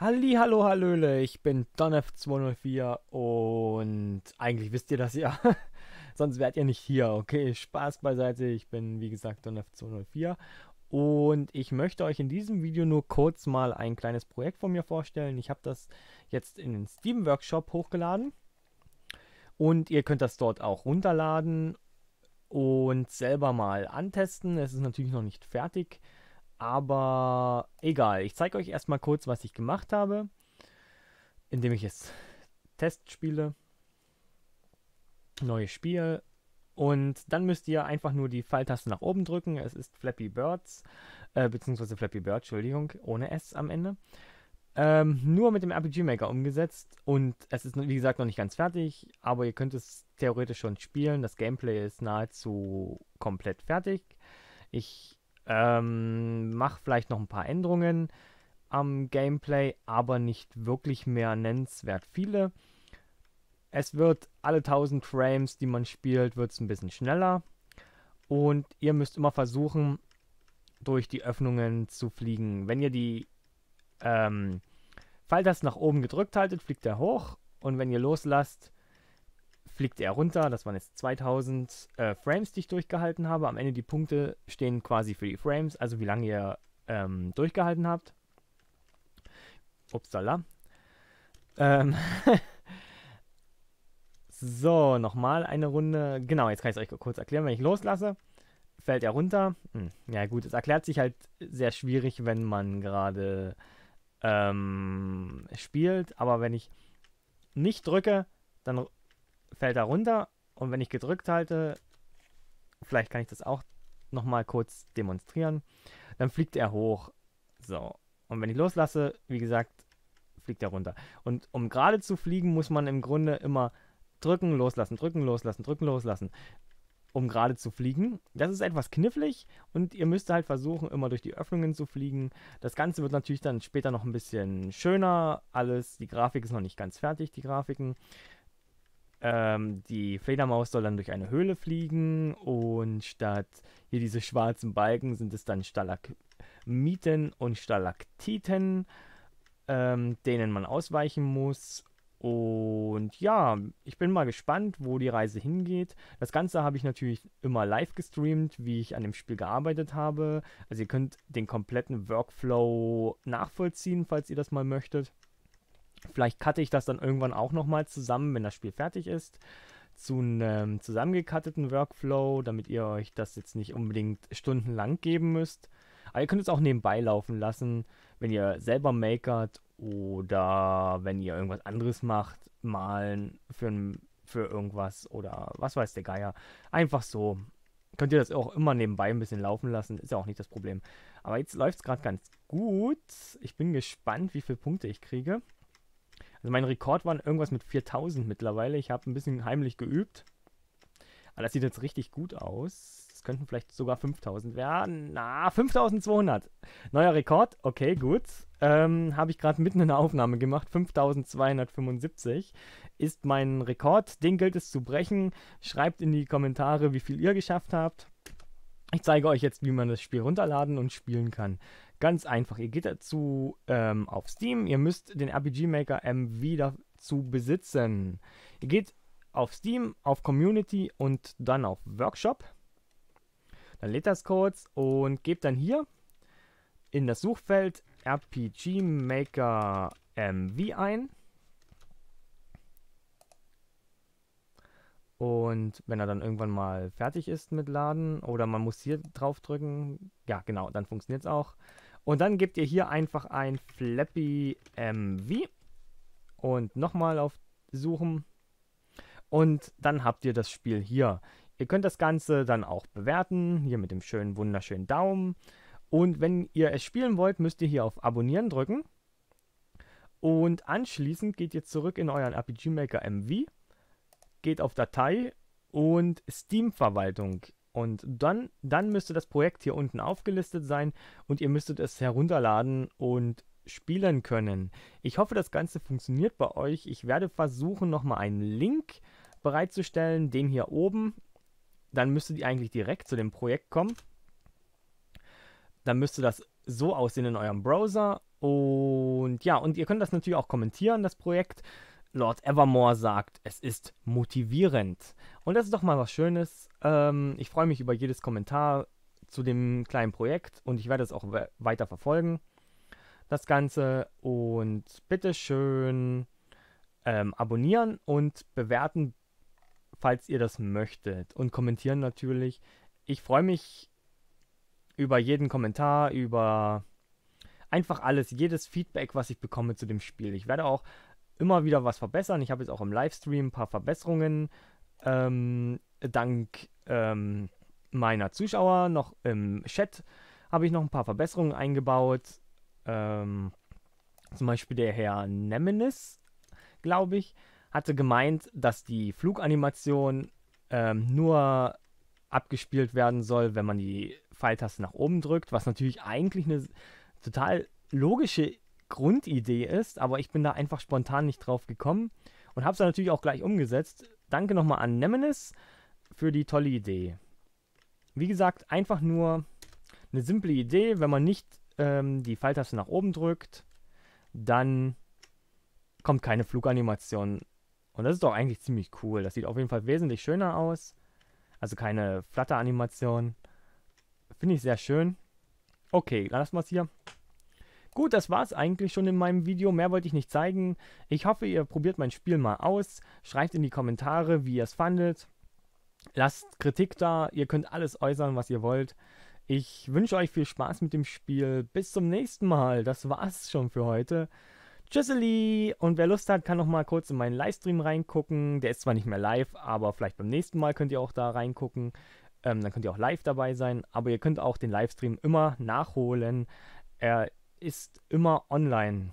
Halli, hallo, hallöle, ich bin Donf204 und eigentlich wisst ihr das ja, sonst wärt ihr nicht hier. Okay, Spaß beiseite, ich bin wie gesagt Donf204 und ich möchte euch in diesem Video nur kurz mal ein kleines Projekt von mir vorstellen. Ich habe das jetzt in den Steam Workshop hochgeladen und ihr könnt das dort auch runterladen und selber mal antesten. Es ist natürlich noch nicht fertig. Aber egal, ich zeige euch erstmal kurz, was ich gemacht habe, indem ich es Test spiele. Neues Spiel. Und dann müsst ihr einfach nur die Pfeiltaste nach oben drücken. Es ist Flappy Birds, äh, beziehungsweise Flappy Bird, Entschuldigung, ohne S am Ende. Ähm, nur mit dem RPG Maker umgesetzt und es ist, wie gesagt, noch nicht ganz fertig, aber ihr könnt es theoretisch schon spielen. Das Gameplay ist nahezu komplett fertig. Ich ähm, mach vielleicht noch ein paar Änderungen am Gameplay, aber nicht wirklich mehr nennenswert viele. Es wird alle 1000 Frames, die man spielt, wird es ein bisschen schneller. Und ihr müsst immer versuchen, durch die Öffnungen zu fliegen. Wenn ihr die ähm, Pfeiltaste nach oben gedrückt haltet, fliegt er hoch. Und wenn ihr loslasst, fliegt er runter. Das waren jetzt 2000 äh, Frames, die ich durchgehalten habe. Am Ende die Punkte stehen quasi für die Frames, also wie lange ihr ähm, durchgehalten habt. Upsala. Ähm so, nochmal eine Runde. Genau, jetzt kann ich es euch kurz erklären. Wenn ich loslasse, fällt er runter. Hm. Ja gut, es erklärt sich halt sehr schwierig, wenn man gerade ähm, spielt. Aber wenn ich nicht drücke, dann fällt er runter und wenn ich gedrückt halte, vielleicht kann ich das auch nochmal kurz demonstrieren, dann fliegt er hoch. So, und wenn ich loslasse, wie gesagt, fliegt er runter. Und um gerade zu fliegen, muss man im Grunde immer drücken, loslassen, drücken, loslassen, drücken, loslassen, um gerade zu fliegen. Das ist etwas knifflig und ihr müsst halt versuchen, immer durch die Öffnungen zu fliegen. Das Ganze wird natürlich dann später noch ein bisschen schöner, alles. Die Grafik ist noch nicht ganz fertig, die Grafiken ähm, die Fledermaus soll dann durch eine Höhle fliegen und statt hier diese schwarzen Balken sind es dann Stalagmiten und Stalaktiten, ähm, denen man ausweichen muss. Und ja, ich bin mal gespannt, wo die Reise hingeht. Das Ganze habe ich natürlich immer live gestreamt, wie ich an dem Spiel gearbeitet habe. Also ihr könnt den kompletten Workflow nachvollziehen, falls ihr das mal möchtet. Vielleicht cutte ich das dann irgendwann auch nochmal zusammen, wenn das Spiel fertig ist, zu einem zusammengekatteten Workflow, damit ihr euch das jetzt nicht unbedingt stundenlang geben müsst. Aber ihr könnt es auch nebenbei laufen lassen, wenn ihr selber makert oder wenn ihr irgendwas anderes macht, malen für, für irgendwas oder was weiß der Geier. Einfach so. Könnt ihr das auch immer nebenbei ein bisschen laufen lassen, ist ja auch nicht das Problem. Aber jetzt läuft es gerade ganz gut. Ich bin gespannt, wie viele Punkte ich kriege. Also mein Rekord waren irgendwas mit 4000 mittlerweile. Ich habe ein bisschen heimlich geübt. Aber das sieht jetzt richtig gut aus. Es könnten vielleicht sogar 5000 werden. Na, 5200. Neuer Rekord. Okay, gut. Ähm, habe ich gerade mitten in der Aufnahme gemacht. 5275 ist mein Rekord. Den gilt es zu brechen. Schreibt in die Kommentare, wie viel ihr geschafft habt. Ich zeige euch jetzt, wie man das Spiel runterladen und spielen kann. Ganz einfach, ihr geht dazu ähm, auf Steam, ihr müsst den RPG Maker MV dazu besitzen. Ihr geht auf Steam, auf Community und dann auf Workshop. Dann lädt das kurz und gebt dann hier in das Suchfeld RPG Maker MV ein. Und wenn er dann irgendwann mal fertig ist mit Laden oder man muss hier drauf drücken, ja genau, dann funktioniert es auch. Und dann gebt ihr hier einfach ein Flappy MV und nochmal auf Suchen. Und dann habt ihr das Spiel hier. Ihr könnt das Ganze dann auch bewerten, hier mit dem schönen, wunderschönen Daumen. Und wenn ihr es spielen wollt, müsst ihr hier auf Abonnieren drücken. Und anschließend geht ihr zurück in euren RPG Maker MV, geht auf Datei und Steam-Verwaltung. Und dann, dann müsste das Projekt hier unten aufgelistet sein und ihr müsstet es herunterladen und spielen können. Ich hoffe, das Ganze funktioniert bei euch. Ich werde versuchen, nochmal einen Link bereitzustellen, den hier oben. Dann müsstet ihr eigentlich direkt zu dem Projekt kommen. Dann müsste das so aussehen in eurem Browser. Und ja, und ihr könnt das natürlich auch kommentieren, das Projekt. Lord Evermore sagt, es ist motivierend. Und das ist doch mal was Schönes. Ähm, ich freue mich über jedes Kommentar zu dem kleinen Projekt und ich werde es auch weiter verfolgen. Das Ganze und bitte schön ähm, abonnieren und bewerten, falls ihr das möchtet. Und kommentieren natürlich. Ich freue mich über jeden Kommentar, über einfach alles, jedes Feedback, was ich bekomme zu dem Spiel. Ich werde auch immer wieder was verbessern. Ich habe jetzt auch im Livestream ein paar Verbesserungen ähm, dank ähm, meiner Zuschauer. Noch im Chat habe ich noch ein paar Verbesserungen eingebaut. Ähm, zum Beispiel der Herr Nemenis, glaube ich, hatte gemeint, dass die Fluganimation ähm, nur abgespielt werden soll, wenn man die Pfeiltaste nach oben drückt, was natürlich eigentlich eine total logische Grundidee ist, aber ich bin da einfach spontan nicht drauf gekommen und habe es dann natürlich auch gleich umgesetzt. Danke nochmal an Nemesis für die tolle Idee. Wie gesagt, einfach nur eine simple Idee, wenn man nicht ähm, die Pfeiltaste nach oben drückt, dann kommt keine Fluganimation. Und das ist doch eigentlich ziemlich cool. Das sieht auf jeden Fall wesentlich schöner aus. Also keine Flatteranimation. Finde ich sehr schön. Okay, lassen wir es hier. Gut, das war es eigentlich schon in meinem Video. Mehr wollte ich nicht zeigen. Ich hoffe, ihr probiert mein Spiel mal aus. Schreibt in die Kommentare, wie ihr es fandet. Lasst Kritik da. Ihr könnt alles äußern, was ihr wollt. Ich wünsche euch viel Spaß mit dem Spiel. Bis zum nächsten Mal. Das war's schon für heute. Tschüsseli! Und wer Lust hat, kann noch mal kurz in meinen Livestream reingucken. Der ist zwar nicht mehr live, aber vielleicht beim nächsten Mal könnt ihr auch da reingucken. Ähm, dann könnt ihr auch live dabei sein. Aber ihr könnt auch den Livestream immer nachholen. Er ist immer online.